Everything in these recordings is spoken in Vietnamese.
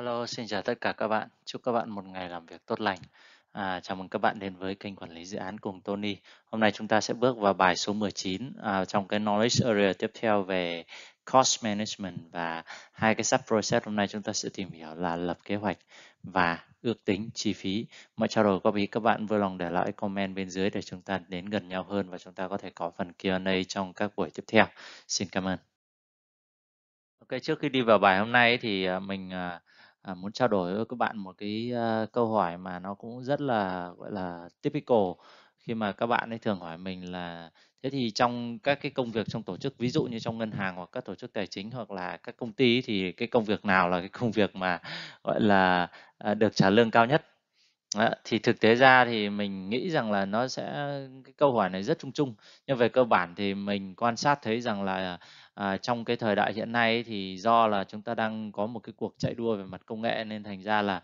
Hello, xin chào tất cả các bạn. Chúc các bạn một ngày làm việc tốt lành. À, chào mừng các bạn đến với kênh quản lý dự án cùng Tony. Hôm nay chúng ta sẽ bước vào bài số 19 à, trong cái knowledge area tiếp theo về cost management và hai cái sub process hôm nay chúng ta sẽ tìm hiểu là lập kế hoạch và ước tính chi phí. Mọi trao đổi góp ý các bạn vui lòng để lại comment bên dưới để chúng ta đến gần nhau hơn và chúng ta có thể có phần Q&A trong các buổi tiếp theo. Xin cảm ơn. Ok, trước khi đi vào bài hôm nay thì à, mình à, à, muốn trao đổi với các bạn một cái à, câu hỏi mà nó cũng rất là gọi là typical khi mà các bạn ấy thường hỏi mình là thế thì trong các cái công việc trong tổ chức ví dụ như trong ngân hàng hoặc các tổ chức tài chính hoặc là các công ty ấy, thì cái công việc nào là cái công việc mà gọi là à, được trả lương cao nhất Đó, thì thực tế ra thì mình nghĩ rằng là nó sẽ cái câu hỏi này rất chung chung nhưng về cơ bản thì mình quan sát thấy rằng là à, trong cái thời đại hiện nay thì do là chúng ta đang có một cái cuộc chạy đua về mặt công nghệ nên thành ra là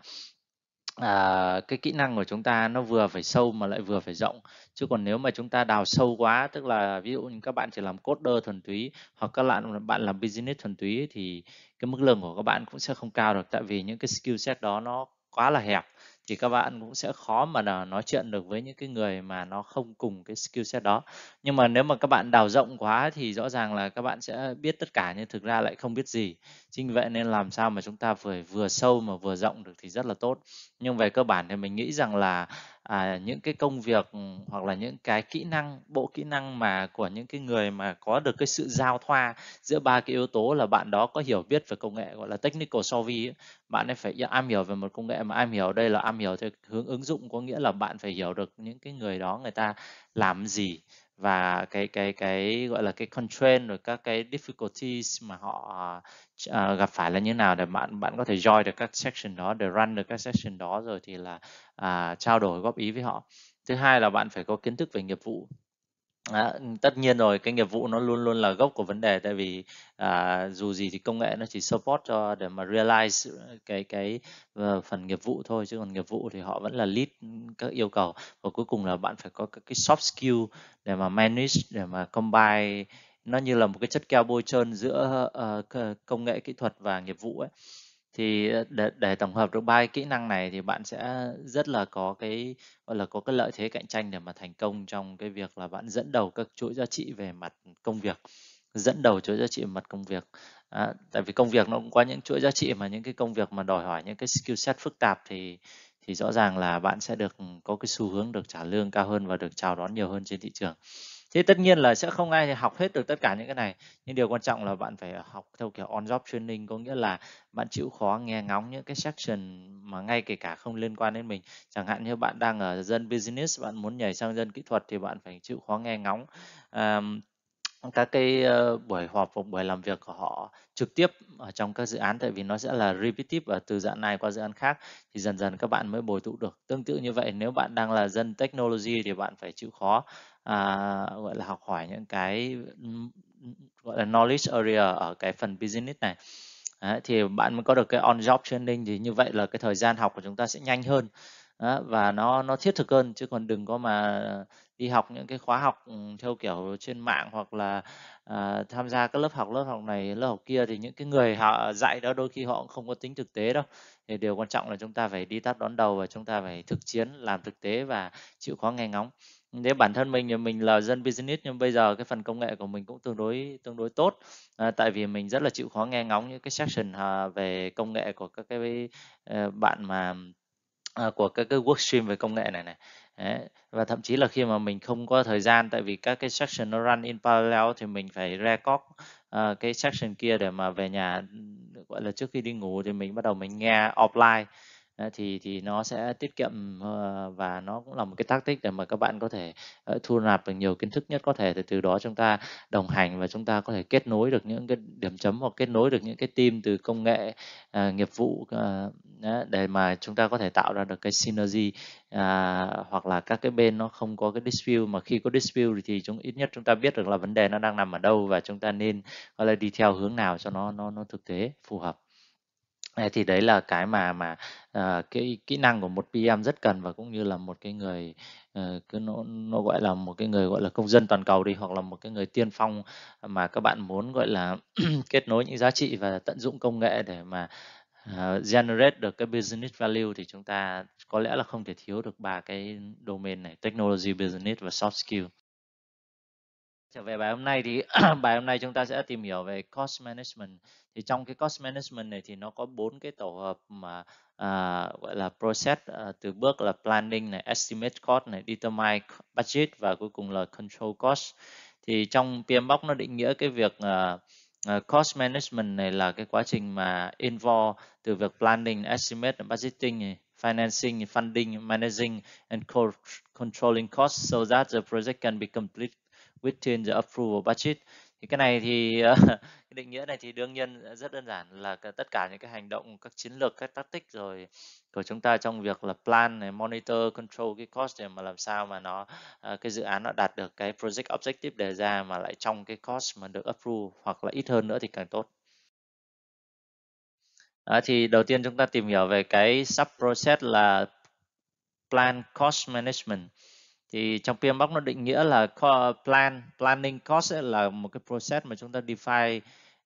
à, cái kỹ năng của chúng ta nó vừa phải sâu mà lại vừa phải rộng chứ còn nếu mà chúng ta đào sâu quá tức là ví dụ như các bạn chỉ làm coder thuần túy hoặc các bạn bạn làm business thuần túy thì cái mức lương của các bạn cũng sẽ không cao được tại vì những cái skill set đó nó quá là hẹp thì các bạn cũng sẽ khó mà nói chuyện được với những cái người mà nó không cùng cái skill set đó nhưng mà nếu mà các bạn đào rộng quá thì rõ ràng là các bạn sẽ biết tất cả nhưng thực ra lại không biết gì chính vậy nên làm sao mà chúng ta vừa vừa sâu mà vừa rộng được thì rất là tốt nhưng về cơ bản thì mình nghĩ rằng là à, những cái công việc ừ, hoặc là những cái kỹ năng bộ kỹ năng mà của những cái người mà có được cái sự giao thoa giữa ba cái yếu tố là bạn đó có hiểu biết về công nghệ gọi là technical savvy bạn ấy phải am hiểu về một công nghệ mà am hiểu đây là am hiểu theo hướng ứng dụng có nghĩa là bạn phải hiểu được những cái người đó người ta làm gì và cái cái cái gọi là cái constraint rồi các cái difficulties mà họ uh, gặp phải là như nào để bạn bạn có thể join được các section đó để run được các section đó rồi thì là uh, trao đổi góp ý với họ thứ hai là bạn phải có kiến thức về nghiệp vụ À, tất nhiên rồi cái nghiệp vụ nó luôn luôn là gốc của vấn đề tại vì à, dù gì thì công nghệ nó chỉ support cho để mà realize cái cái ờ, phần nghiệp vụ thôi chứ còn nghiệp vụ thì họ vẫn là lead các yêu cầu và cuối cùng là bạn phải có các cái soft skill để mà manage để mà combine nó như là một cái chất keo bôi trơn giữa uh, công nghệ kỹ thuật và nghiệp vụ ấy thì ờ, để, để tổng hợp được ba kỹ năng này thì bạn sẽ rất là có cái gọi là có cái lợi thế cạnh tranh để mà thành công trong cái việc là bạn dẫn đầu các chuỗi giá trị về mặt công việc dẫn đầu chuỗi giá trị về mặt công việc à, tại vì công việc nó cũng có những chuỗi giá trị mà những cái công việc mà đòi hỏi những cái skill set phức tạp thì thì rõ ràng là bạn sẽ được ừ, có cái xu hướng được trả lương cao hơn và được chào đón nhiều hơn trên thị trường thế tất nhiên là sẽ không ai học hết được tất cả những cái này nhưng điều quan trọng là bạn phải học theo kiểu on job training có nghĩa là bạn chịu khó nghe ngóng những cái section mà ngay kể cả không liên quan đến mình chẳng hạn như bạn đang ở dân business bạn muốn nhảy sang dân kỹ thuật thì bạn phải chịu khó nghe ngóng um, các cái ờ, buổi họp và buổi làm việc của họ trực tiếp ở trong các dự án tại vì nó sẽ là repetitive ở từ án này qua dự án khác thì dần dần các bạn mới bồi tụ được tương tự như vậy nếu bạn đang là dân technology thì bạn phải chịu khó à, gọi là học hỏi những cái gọi là knowledge area ở cái phần business này Đấy, thì bạn mới có được cái on job training thì như vậy là cái thời gian học của chúng ta sẽ nhanh hơn đó, và nó nó thiết thực hơn chứ còn đừng có mà đi học những cái khóa học theo kiểu trên mạng hoặc là à, tham gia các lớp học lớp học này lớp học kia thì những cái người họ dạy đó đôi khi họ cũng không có tính thực tế đâu thì điều quan trọng là chúng ta phải đi tắt đón đầu và chúng ta phải thực chiến làm thực tế và chịu khó nghe ngóng nếu bản thân mình thì mình là dân business nhưng bây giờ cái phần công nghệ của mình cũng tương đối tương đối tốt à, tại vì mình rất là chịu khó nghe ngóng những cái section à, về công nghệ của các cái ờ, bạn mà à, của các cái workstream về công nghệ này này Đấy. và thậm chí là khi mà mình không có thời gian tại vì các cái section nó run in parallel thì mình phải record uh, cái section kia để mà về nhà gọi là trước khi đi ngủ thì mình bắt đầu mình nghe offline thì thì nó sẽ tiết kiệm ờ, và nó cũng là một cái tactic để mà các bạn có thể ờ, thu nạp được nhiều kiến thức nhất có thể để từ đó chúng ta đồng hành và chúng ta có thể kết nối được những cái điểm chấm hoặc kết nối được những cái team từ công nghệ ờ, nghiệp vụ để mà chúng ta có thể tạo ra được cái synergy à, hoặc là các cái bên nó không có cái dispute mà khi có dispute thì chúng ít nhất chúng ta biết được là vấn đề nó đang nằm ở đâu và chúng ta nên gọi là đi theo hướng nào cho nó nó nó thực tế phù hợp thì đấy là cái mà mà uh, cái kỹ năng của một PM rất cần và cũng như là một cái người uh, cứ nó, nó gọi là một cái người gọi là công dân toàn cầu đi hoặc là một cái người tiên phong mà các bạn muốn gọi là kết nối những giá trị và tận dụng công nghệ để mà uh, generate được cái business value thì chúng ta có lẽ là không thể thiếu được ba cái domain này technology business và soft skill trở về bài hôm nay thì bài hôm nay chúng ta sẽ tìm hiểu về cost management thì trong cái cost management này thì nó có bốn cái tổ hợp mà à, gọi là process à, từ bước là planning này estimate cost này determine budget và cuối cùng là control cost thì trong PMBOK nó định nghĩa cái việc à, à, cost management này là cái quá trình mà involve từ việc planning, estimate, budgeting, financing, funding, managing and controlling costs so that the project can be complete within the approval budget thì cái này thì ờ, cái định nghĩa này thì đương nhiên rất đơn giản là tất cả những cái hành động các chiến lược các tactic rồi của chúng ta trong việc là plan này monitor control cái cost để mà làm sao mà nó ờ, cái dự án nó đạt được cái project objective đề ra mà lại trong cái cost mà được approve hoặc là ít hơn nữa thì càng tốt À, thì đầu tiên chúng ta tìm hiểu về cái sub process là plan cost management thì trong PMBOK nó định nghĩa là plan planning cost là một cái process mà chúng ta define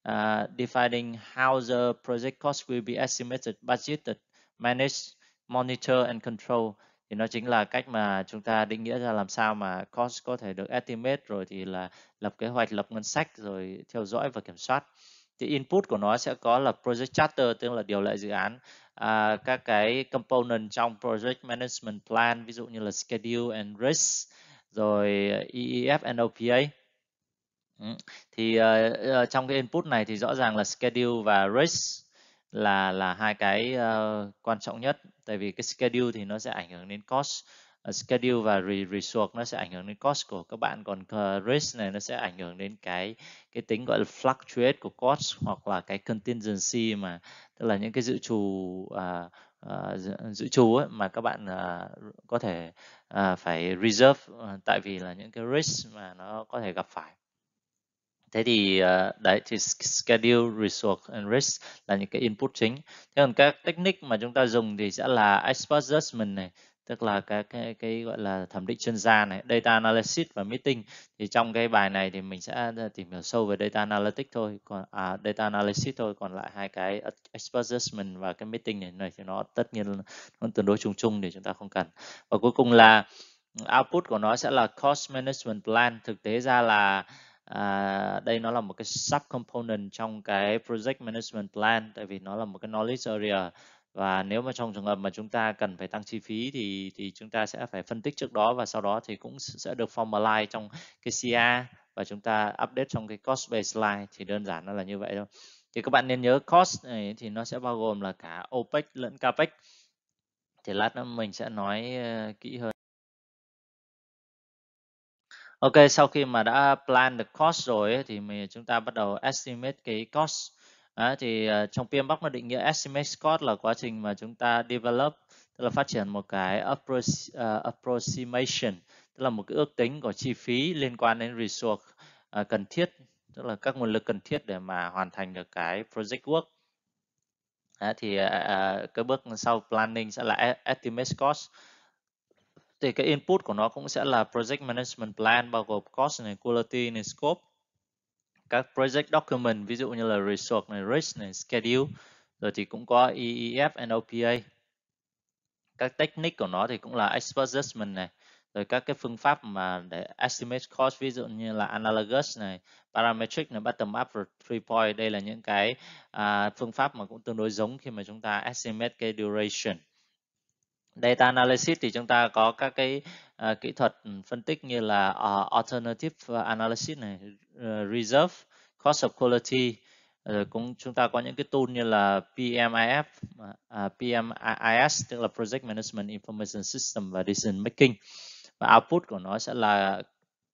uh, defining how the project cost will be estimated, budgeted, managed, monitor and control thì nó chính là cách mà chúng ta định nghĩa ra làm sao mà cost có thể được estimate rồi thì là lập kế hoạch, lập ngân sách rồi theo dõi và kiểm soát. Thì input của nó sẽ có là project charter tức là điều lệ dự án à, các cái component trong project management plan ví dụ như là schedule and risk rồi EEF and OPA ừ, thì uh, trong cái input này thì rõ ràng là schedule và risk là là hai cái uh, quan trọng nhất tại vì cái schedule thì nó sẽ ảnh hưởng đến cost Ờ, schedule và re resource nó sẽ ảnh hưởng đến cost của các bạn còn risk này nó sẽ ảnh hưởng đến cái cái tính gọi là fluctuate của cost hoặc là cái contingency mà tức là những cái dự trù uh, uh, dự trù ấy mà các bạn uh, có thể uh, phải reserve ờ, tại vì là những cái risk mà nó có thể gặp phải thế thì ờ, đấy thì schedule resource and risk là những cái input chính thế còn các technique mà chúng ta dùng thì sẽ là expert judgment này tức là các cái, cái gọi là thẩm định chuyên gia này data analysis và meeting thì trong cái bài này thì mình sẽ ờ, tìm hiểu sâu về data analytics thôi còn à, data analysis thôi còn lại hai cái expert judgment và cái meeting này này thì nó tất nhiên nó tương đối chung chung để chúng ta không cần và cuối cùng là ừ, output của nó sẽ là cost management plan thực tế ra là à, đây nó là một cái sub component trong cái project management plan tại vì nó là một cái knowledge area và nếu mà trong trường hợp mà chúng ta cần phải tăng chi phí thì thì chúng ta sẽ phải phân tích trước đó và sau đó thì cũng sẽ được formalize trong cái CA và chúng ta update trong cái cost baseline thì đơn giản nó là như vậy thôi thì các bạn nên nhớ cost này thì nó sẽ bao gồm là cả opex lẫn capex thì lát nữa mình sẽ nói ờ, kỹ hơn Ok sau khi mà đã plan được cost rồi thì mình chúng ta bắt đầu estimate cái cost Đấy, thì uh, trong PMBOK nó định nghĩa estimate cost là quá trình mà chúng ta develop tức là phát triển một cái ờ, approximation tức là một cái ước tính của chi phí liên quan đến resource uh, cần thiết tức là các nguồn lực cần thiết để mà hoàn thành được cái project work Đấy, thì uh, cái bước sau planning sẽ là e-, estimate cost thì cái input của nó cũng sẽ là project management plan bao gồm cost này quality này scope các project document ví dụ như là resource này, risk này, schedule rồi thì cũng có EEF and OPA các technique của nó thì cũng là expert judgment này rồi các cái phương pháp mà để estimate cost ví dụ như là analogous này parametric này bottom up và three point đây là những cái à, phương pháp mà cũng tương đối giống khi mà chúng ta estimate cái duration data analysis thì chúng ta có các cái uh, kỹ thuật ừ, phân tích như là uh, alternative ờ, analysis này, uh, reserve, cost of quality, rồi cũng chúng ta có những cái tool như là PMIF, uh, à, PMIS tức là Project Management Information System và Decision Making và output của nó sẽ là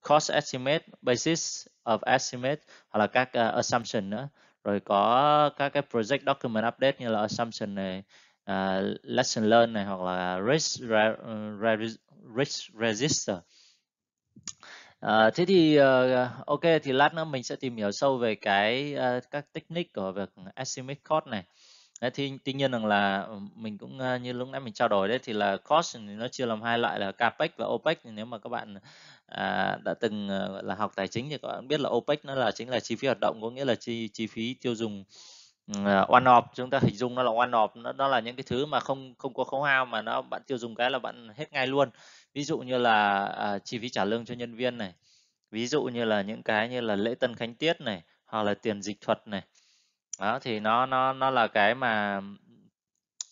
cost estimate, basis of estimate hoặc là các uh, assumption nữa rồi có các cái project document update như là assumption này uh, lesson learn này hoặc là risk re, ờ, re, risk register À, thế thì uh, ok thì lát nữa mình sẽ tìm hiểu sâu về cái uh, các technique của việc estimate cost này. Đấy, thì tuy nhiên rằng là ừ, mình cũng uh, như lúc nãy mình trao đổi đấy thì là cost thì nó chia làm hai loại là capex và opex thì nếu mà các bạn à, đã từng uh, là học tài chính thì các bạn biết là opex nó là chính là chi phí hoạt động có nghĩa là chi chi phí tiêu dùng Ờ, one off chúng ta hình dung nó là one off nó, nó là những cái thứ mà không không có khấu hao mà nó bạn tiêu dùng cái là bạn hết ngay luôn ví dụ như là à, chi phí trả lương cho nhân viên này ví dụ như là những cái như là lễ tân khánh tiết này hoặc là tiền dịch thuật này đó thì nó nó nó là cái mà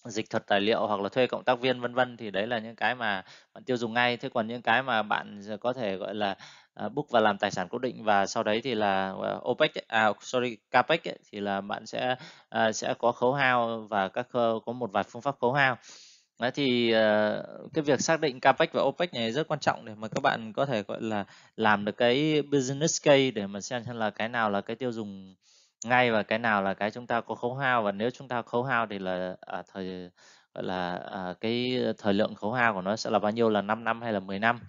dịch thuật tài liệu hoặc là thuê cộng tác viên vân vân thì đấy là những cái mà bạn tiêu dùng ngay thế còn những cái mà bạn có thể gọi là uh, book và làm tài sản cố định và sau đấy thì là à, OPEC à sorry CAPEX ấy, thì là bạn sẽ à, sẽ có khấu hao và các có một vài phương pháp khấu hao. Đấy thì cái việc xác định capex và OPEC này rất quan trọng để mà các bạn có thể gọi là làm được cái business case để mà xem xem là cái nào là cái tiêu dùng ngay và cái nào là cái chúng ta có khấu hao và nếu chúng ta khấu hao thì là à, thời gọi là à, cái thời lượng khấu hao của nó sẽ là bao nhiêu là 5 năm hay là 10 năm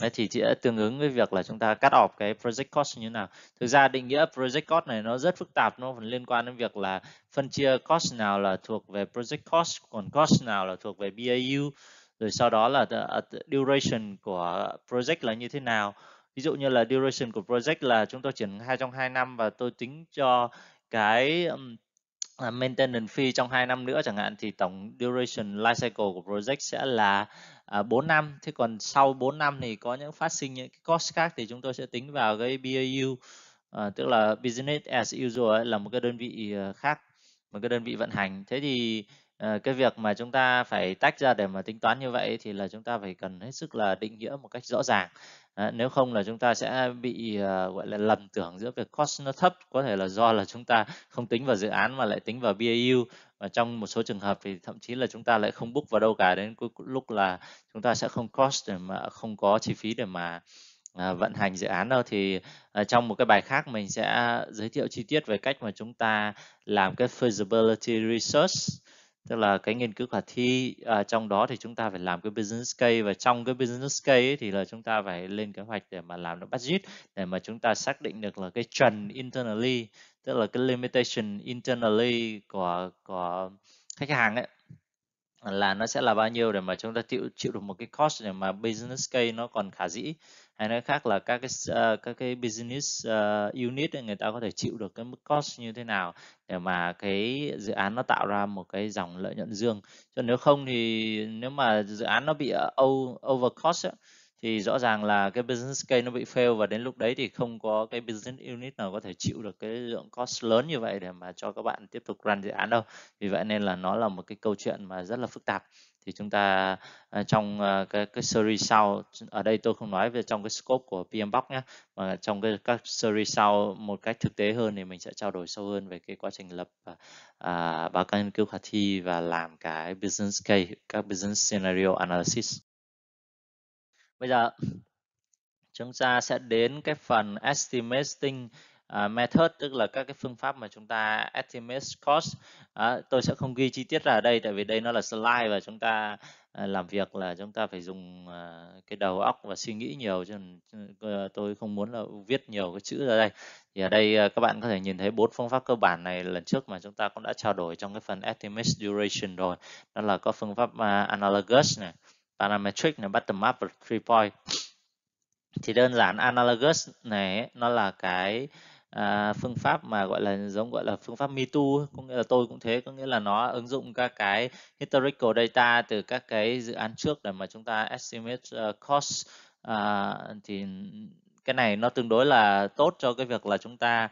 Đấy thì sẽ tương ứng với việc là chúng ta cắt off cái project cost như thế nào. Thực ra định nghĩa project cost này nó rất phức tạp, nó liên quan đến việc là phân chia cost nào là thuộc về project cost, còn cost nào là thuộc về BAU, rồi sau đó là ờ, duration của project là như thế nào. Ví dụ như là duration của project là chúng tôi triển khai trong 2 năm và tôi tính cho cái À, maintenance fee trong 2 năm nữa chẳng hạn thì tổng duration life cycle của project sẽ là uh, à, 4 năm thế còn sau 4 năm thì có những phát sinh những cost khác thì chúng tôi sẽ tính vào cái BAU à, tức là business as usual là một cái đơn vị khác một cái đơn vị vận hành thế thì cái việc mà chúng ta phải tách ra để mà tính toán như vậy thì là chúng ta phải cần hết sức là định nghĩa một cách rõ ràng nếu không là chúng ta sẽ bị ờ, gọi là lầm tưởng giữa việc cost nó thấp có thể là do là chúng ta không tính vào dự án mà lại tính vào BAU và trong một số trường hợp thì thậm chí là chúng ta lại không book vào đâu cả đến lúc là chúng ta sẽ không cost để mà không có chi phí để mà à, vận hành dự án đâu thì à, trong một cái bài khác mình sẽ giới thiệu chi tiết về cách mà chúng ta làm cái feasibility research tức là cái nghiên cứu khả thi à, trong đó thì chúng ta phải làm cái business case và trong cái business case ấy, thì là chúng ta phải lên kế hoạch để mà làm được budget để mà chúng ta xác định được là cái chuẩn internally tức là cái limitation internally của của khách hàng ấy là nó sẽ là bao nhiêu để mà chúng ta chịu chịu được một cái cost để mà business case nó còn khả dĩ hay nói khác là các cái uh, các cái business uh, unit ấy, người ta có thể chịu được cái mức cost như thế nào để mà cái dự án nó tạo ra một cái dòng lợi nhuận dương cho nếu không thì nếu mà dự án nó bị ờ, over cost ấy, thì rõ ràng là cái business case nó bị fail và đến lúc đấy thì không có cái business unit nào có thể chịu được cái lượng cost lớn như vậy để mà cho các bạn tiếp tục run dự án đâu vì vậy nên là nó là một cái câu chuyện mà rất là phức tạp thì chúng ta ờ, trong ờ, cái, cái series sau ở đây tôi không nói về trong cái scope của PM Box nhé mà trong cái các series sau một cách thực tế hơn thì mình sẽ trao đổi sâu hơn về cái quá trình lập ờ, à, báo cáo nghiên cứu khả thi và làm cái business case các business scenario analysis bây giờ chúng ta sẽ đến cái phần estimating uh, method tức là các cái phương pháp mà chúng ta estimate cost à, tôi sẽ không ghi chi tiết ra ở đây tại vì đây nó là slide và chúng ta uh, làm việc là chúng ta phải dùng uh, cái đầu óc và suy nghĩ nhiều chứ uh, tôi không muốn là viết nhiều cái chữ ra đây thì ở đây uh, các bạn có thể nhìn thấy bốn phương pháp cơ bản này lần trước mà chúng ta cũng đã trao đổi trong cái phần estimate duration rồi đó là có phương pháp uh, analogous này parametric này bottom up và three point thì đơn giản analogous này nó là cái uh, à, phương pháp mà gọi là giống gọi là phương pháp me có nghĩa là tôi cũng thế có nghĩa là nó ứng dụng các cái historical data từ các cái dự án trước để mà chúng ta estimate uh, cost uh, thì cái này nó tương đối là tốt cho cái việc là chúng ta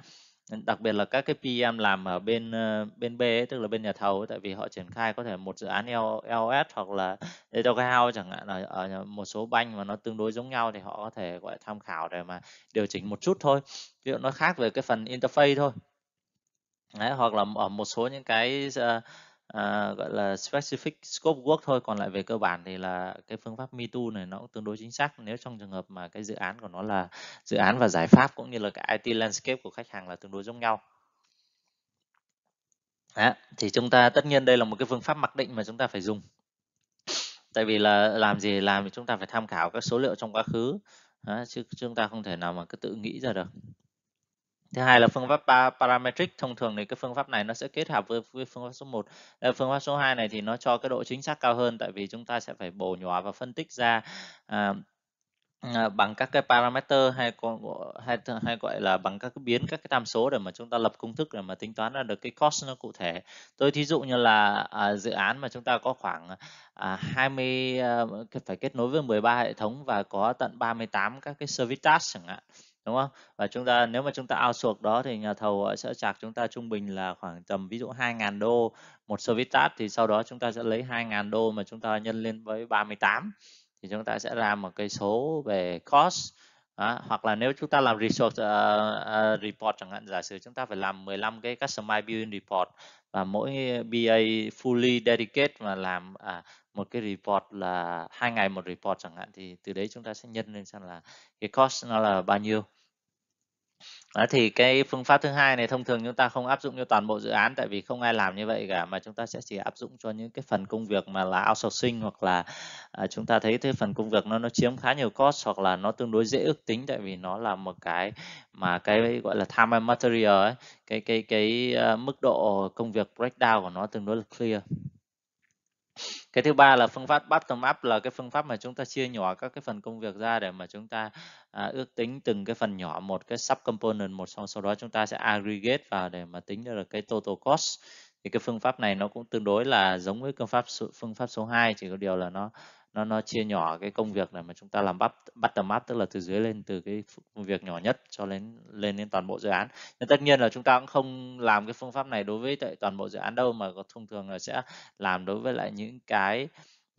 đặc biệt là các cái PM làm ở bên ờ, bên B ấy, tức là bên nhà thầu ấy, tại vì họ triển khai có thể một dự án LOS hoặc là data warehouse chẳng hạn là ở một số banh mà nó tương đối giống nhau thì họ có thể gọi tham khảo để mà điều chỉnh một chút thôi ví dụ nó khác về cái phần interface thôi Đấy, hoặc là ở một số những cái uh, À, gọi là specific scope work thôi còn lại về cơ bản thì là cái phương pháp MeToo này nó cũng tương đối chính xác nếu trong trường hợp mà cái dự án của nó là dự án và giải pháp cũng như là cái IT landscape của khách hàng là tương đối giống nhau Đó, thì chúng ta tất nhiên đây là một cái phương pháp mặc định mà chúng ta phải dùng tại vì là làm gì làm thì chúng ta phải tham khảo các số liệu trong quá khứ Đó, chứ chúng ta không thể nào mà cứ tự nghĩ ra được thứ hai là phương pháp parametric thông thường thì cái phương pháp này nó sẽ kết hợp với, với phương pháp số 1 ờ, phương pháp số 2 này thì nó cho cái độ chính xác cao hơn tại vì chúng ta sẽ phải bổ nhỏ và phân tích ra à, bằng các cái parameter hay hay hay gọi là bằng các cái biến các cái tham số để mà chúng ta lập công thức để mà tính toán ra được cái cost nó cụ thể tôi thí dụ như là à, dự án mà chúng ta có khoảng à, 20 à, phải kết nối với 13 hệ thống và có tận 38 các cái service task chẳng hạn đúng không và chúng ta nếu mà chúng ta outsource đó thì nhà thầu ờ, sẽ chạc chúng ta trung bình là khoảng tầm ví dụ 2.000 đô một service task thì sau đó chúng ta sẽ lấy 2.000 đô mà chúng ta nhân lên với 38 thì chúng ta sẽ ra một cái số về cost À, hoặc là nếu chúng ta làm resource uh, uh, report chẳng hạn giả sử chúng ta phải làm 15 cái customer building report và mỗi BA fully dedicated mà làm à, một cái report là hai ngày một report chẳng hạn thì từ đấy chúng ta sẽ nhân lên xem là cái cost nó là bao nhiêu đó, thì cái phương pháp thứ hai này thông thường chúng ta không áp dụng cho toàn bộ dự án tại vì không ai làm như vậy cả mà chúng ta sẽ chỉ áp dụng cho những cái phần công việc mà là outsourcing hoặc là à, chúng ta thấy cái phần công việc nó nó chiếm khá nhiều cost hoặc là nó tương đối dễ ước tính tại vì nó là một cái mà cái gọi là time and material ấy, cái cái cái uh, mức độ công việc breakdown của nó tương đối là clear cái thứ ba là phương pháp bottom up là cái phương pháp mà chúng ta chia nhỏ các cái phần công việc ra để mà chúng ta à, ước tính từng cái phần nhỏ một cái sub component một xong sau đó chúng ta sẽ aggregate vào để mà tính được cái total cost thì cái phương pháp này nó cũng tương đối là giống với phương pháp phương pháp số 2 chỉ có điều là nó nó nó chia nhỏ cái công việc này mà chúng ta làm bắt bắt tầm mắt tức là từ dưới lên từ cái công việc nhỏ nhất cho đến lên đến toàn bộ dự án nhưng tất nhiên là chúng ta cũng không làm cái phương pháp này đối với tại toàn bộ dự án đâu mà thông thường là sẽ làm đối với lại những cái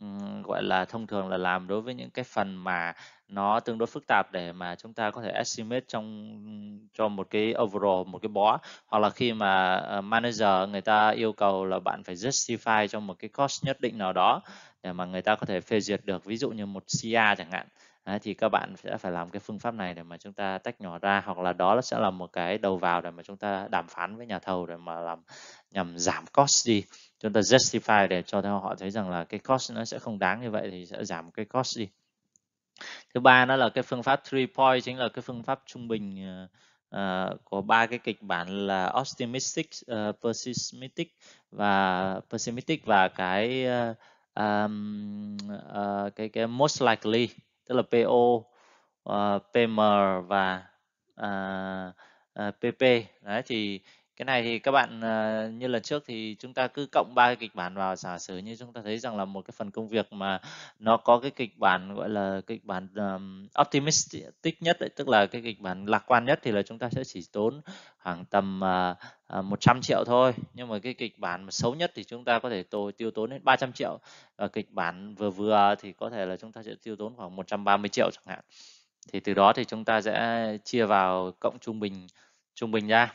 um, gọi là thông thường là làm đối với những cái phần mà nó tương đối phức tạp để mà chúng ta có thể estimate trong cho một cái overall một cái bó hoặc là khi mà ờ, manager người ta yêu cầu là bạn phải justify cho một cái cost nhất định nào đó để mà người ta có thể phê duyệt được ví dụ như một CA chẳng hạn Đấy, thì các bạn sẽ phải làm cái phương pháp này để mà chúng ta tách nhỏ ra hoặc là đó sẽ là một cái đầu vào để mà chúng ta đàm phán với nhà thầu để mà làm nhằm giảm cost đi chúng ta justify để cho họ thấy rằng là cái cost nó sẽ không đáng như vậy thì sẽ giảm cái cost đi thứ ba nó là cái phương pháp three point chính là cái phương pháp trung bình uh, của ba cái kịch bản là optimistic uh, pessimistic và pessimistic và cái uh, um, uh, cái cái most likely tức là PO uh, PM và uh, uh, PP đấy thì cái này thì các bạn ờ, như lần trước thì chúng ta cứ cộng ba cái kịch bản vào giả sử như chúng ta thấy rằng là một cái phần công việc mà nó có cái kịch bản gọi là kịch bản um, optimistic nhất đấy, tức là cái kịch bản lạc quan nhất thì là chúng ta sẽ chỉ tốn khoảng tầm uh, ờ, 100 ờ, triệu thôi nhưng mà cái kịch bản mà xấu nhất thì chúng ta có thể tổ, tiêu tốn đến 300 triệu và kịch bản vừa vừa thì có thể là chúng ta sẽ tiêu tốn khoảng 130 triệu chẳng hạn thì từ đó thì chúng ta sẽ chia vào cộng trung bình trung bình ra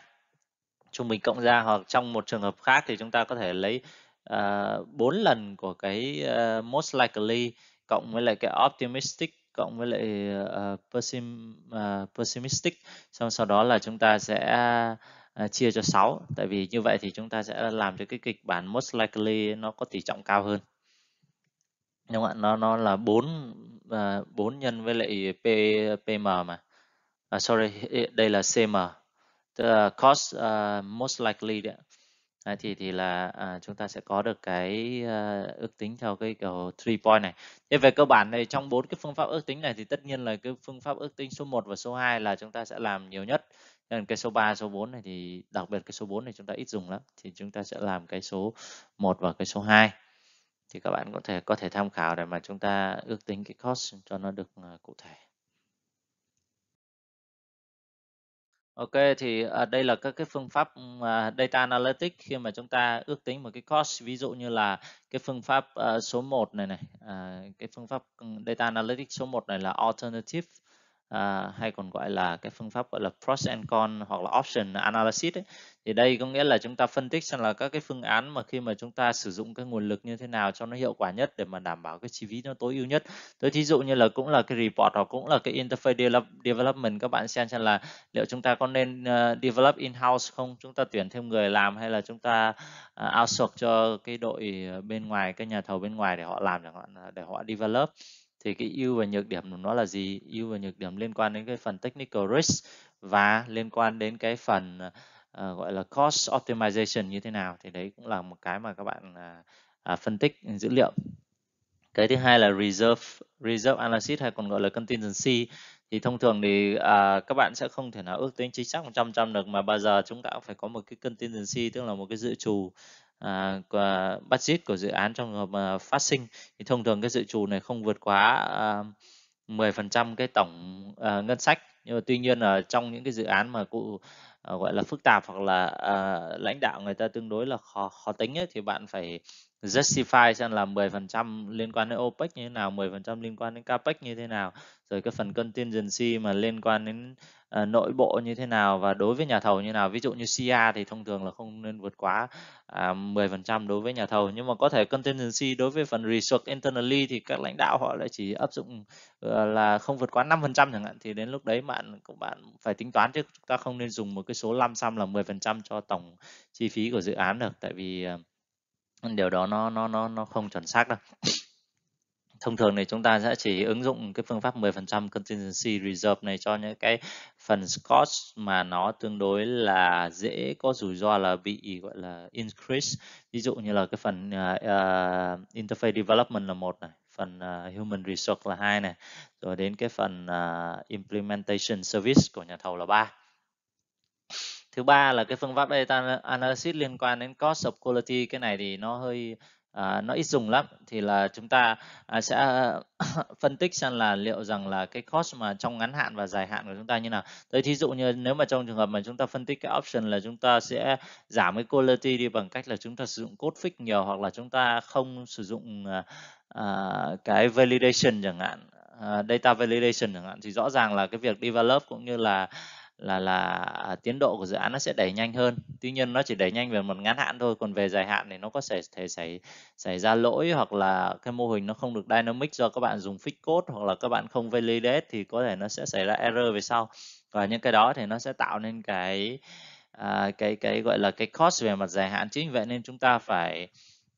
trung bình cộng ra hoặc trong một trường hợp khác thì chúng ta có thể lấy uh, ờ, 4 lần của cái uh, most likely cộng với lại cái optimistic cộng với lại uh, pessimistic xong sau đó là chúng ta sẽ uh, chia cho 6 tại vì như vậy thì chúng ta sẽ làm cho cái kịch bản most likely nó có tỷ trọng cao hơn đúng không ạ nó nó là 4 uh, nhân với lại P, PM mà à, sorry đây là CM the cost uh, most likely đấy Đấy, thì thì là à, chúng ta sẽ có được cái à, ước tính theo cái kiểu three point này. Thế về cơ bản này trong bốn cái phương pháp ước tính này thì tất nhiên là cái phương pháp ước tính số 1 và số 2 là chúng ta sẽ làm nhiều nhất. Nên cái số 3, số 4 này thì đặc biệt cái số 4 này chúng ta ít dùng lắm thì chúng ta sẽ làm cái số 1 và cái số 2. Thì các bạn có thể có thể tham khảo để mà chúng ta ước tính cái cost cho nó được cụ thể. Ok thì à, đây là các cái phương pháp à, data analytics khi mà chúng ta ước tính một cái cost ví dụ như là cái phương pháp à, số 1 này này cái phương pháp data analytics số 1 này là alternative à, hay còn gọi là cái phương pháp gọi là pros and cons hoặc là option analysis ấy. thì đây có nghĩa là chúng ta phân tích xem là các cái phương án mà khi mà chúng ta sử dụng cái nguồn lực như thế nào cho nó hiệu quả nhất để mà đảm bảo cái chi phí nó tối ưu nhất tôi thí dụ như là cũng là cái report hoặc cũng là cái interface development các bạn xem xem là liệu chúng ta có nên uh, develop in house không chúng ta tuyển thêm người làm hay là chúng ta uh, outsource cho cái đội bên ngoài cái nhà thầu bên ngoài để họ làm chẳng hạn để họ develop thì cái ưu và nhược điểm của nó là gì ưu và nhược điểm liên quan đến cái phần technical risk và liên quan đến cái phần uh, gọi là cost optimization như thế nào thì đấy cũng là một cái mà các bạn uh, phân tích dữ liệu cái thứ hai là reserve reserve analysis hay còn gọi là contingency thì thông thường thì à, các bạn sẽ không thể nào ước tính chính xác 100% được mà bao giờ chúng ta cũng phải có một cái contingency tức là một cái dự trù à, của budget của dự án trong trường hợp phát sinh thì thông thường cái dự trù này không vượt quá à, 10% cái tổng à, ngân sách nhưng mà tuy nhiên ở trong những cái dự án mà cụ uh, gọi là phức tạp hoặc là uh, lãnh đạo người ta tương đối là khó khó tính ấy, thì bạn phải justify xem là 10% liên quan đến OPEC như thế nào, 10% liên quan đến capex như thế nào, rồi cái phần contingency mà liên quan đến uh, nội bộ như thế nào và đối với nhà thầu như nào. Ví dụ như CA thì thông thường là không nên vượt quá uh, à, 10% đối với nhà thầu, nhưng mà có thể contingency đối với phần resource internally thì các lãnh đạo họ lại chỉ áp dụng uh, là không vượt quá 5% chẳng hạn thì đến lúc đấy mà bạn các bạn phải tính toán chứ chúng ta không nên dùng một cái số lăm xăm là 10% cho tổng chi phí của dự án được tại vì ờ, điều đó nó nó nó nó không chuẩn xác đâu thông thường thì chúng ta sẽ chỉ ứng dụng cái phương pháp 10% contingency reserve này cho những cái phần cost mà nó tương đối là dễ có rủi ro là bị gọi là increase ví dụ như là cái phần uh, interface development là một này phần uh, human resource là hai này rồi đến cái phần uh, implementation service của nhà thầu là ba thứ ba là cái phương pháp data analysis liên quan đến cost of quality cái này thì nó hơi uh, nó ít dùng lắm thì là chúng ta uh, sẽ phân tích xem là liệu rằng là cái cost mà trong ngắn hạn và dài hạn của chúng ta như nào tới thí dụ như nếu mà trong trường hợp mà chúng ta phân tích cái option là chúng ta sẽ giảm cái quality đi bằng cách là chúng ta sử dụng code fix nhiều hoặc là chúng ta không sử dụng Ờ, cái validation chẳng hạn uh, data validation chẳng hạn thì rõ ràng là cái việc develop cũng như là là là à, tiến độ của dự án nó sẽ đẩy nhanh hơn tuy nhiên nó chỉ đẩy nhanh về một ngắn hạn thôi còn về dài hạn thì nó có thể thể xảy xảy ra lỗi hoặc là cái mô hình nó không được dynamic do các bạn dùng fix code hoặc là các bạn không validate thì có thể nó sẽ xảy ra error về sau và những cái đó thì nó sẽ tạo nên cái à, cái cái gọi là cái cost về mặt dài hạn chính vậy nên chúng ta phải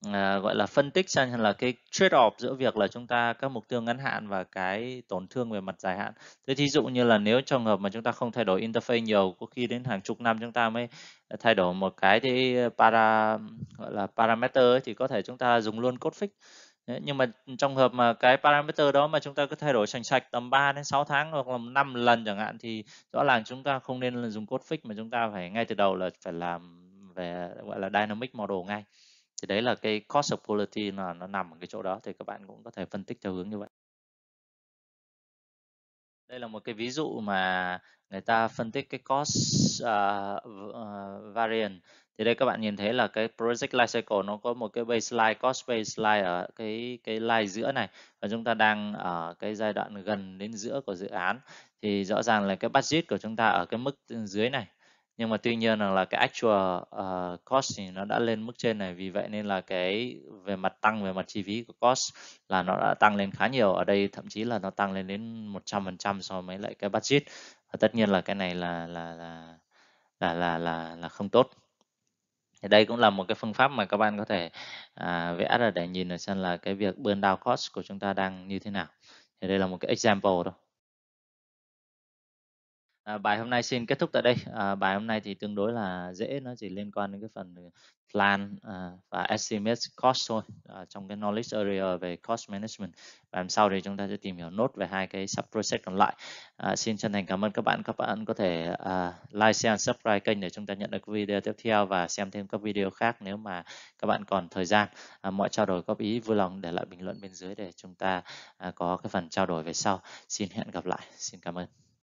À, gọi là phân tích xem là cái trade off giữa việc là chúng ta các mục tiêu ngắn hạn và cái tổn thương về mặt dài hạn thế thí dụ như là nếu trong hợp mà chúng ta không thay đổi interface nhiều có khi đến hàng chục năm chúng ta mới thay đổi một cái cái para gọi là parameter ấy, thì có thể chúng ta dùng luôn code fix nhưng mà trong hợp mà cái parameter đó mà chúng ta cứ thay đổi sành sạch tầm 3 đến 6 tháng hoặc là 5 lần chẳng hạn thì rõ ràng chúng ta không nên là dùng code fix mà chúng ta phải ngay từ đầu là phải làm về gọi là dynamic model ngay thì đấy là cái cost of quality là nó nằm ở cái chỗ đó thì các bạn cũng có thể phân tích theo hướng như vậy đây là một cái ví dụ mà người ta phân tích cái cost uh, à, uh, à, variant thì đây các bạn nhìn thấy là cái project life cycle nó có một cái baseline cost baseline ở cái cái line giữa này và chúng ta đang ở cái giai đoạn gần đến giữa của dự án thì rõ ràng là cái budget của chúng ta ở cái mức dưới này nhưng mà tuy nhiên rằng là cái actual uh, cost thì nó đã lên mức trên này vì vậy nên là cái về mặt tăng về mặt chi phí của cost là nó đã tăng lên khá nhiều ở đây thậm chí là nó tăng lên đến 100% so với lại cái budget và tất nhiên là cái này là là là là là là, là không tốt thì đây cũng là một cái phương pháp mà các bạn có thể à, vẽ ra để nhìn xem là cái việc burn down cost của chúng ta đang như thế nào thì đây là một cái example thôi À, bài hôm nay xin kết thúc tại đây. À, bài hôm nay thì tương đối là dễ, nó chỉ liên quan đến cái phần ừ, plan à, và estimate cost thôi à, trong cái knowledge area về cost management. Và làm sau thì chúng ta sẽ tìm hiểu nốt về hai cái sub project còn lại. À, xin chân thành cảm ơn các bạn. Các bạn có thể à, like, share, subscribe kênh để chúng ta nhận được video tiếp theo và xem thêm các video khác nếu mà các bạn còn thời gian. À, mọi trao đổi góp ý vui lòng để lại bình luận bên dưới để chúng ta à, có cái phần trao đổi về sau. Xin hẹn gặp lại. Xin cảm ơn.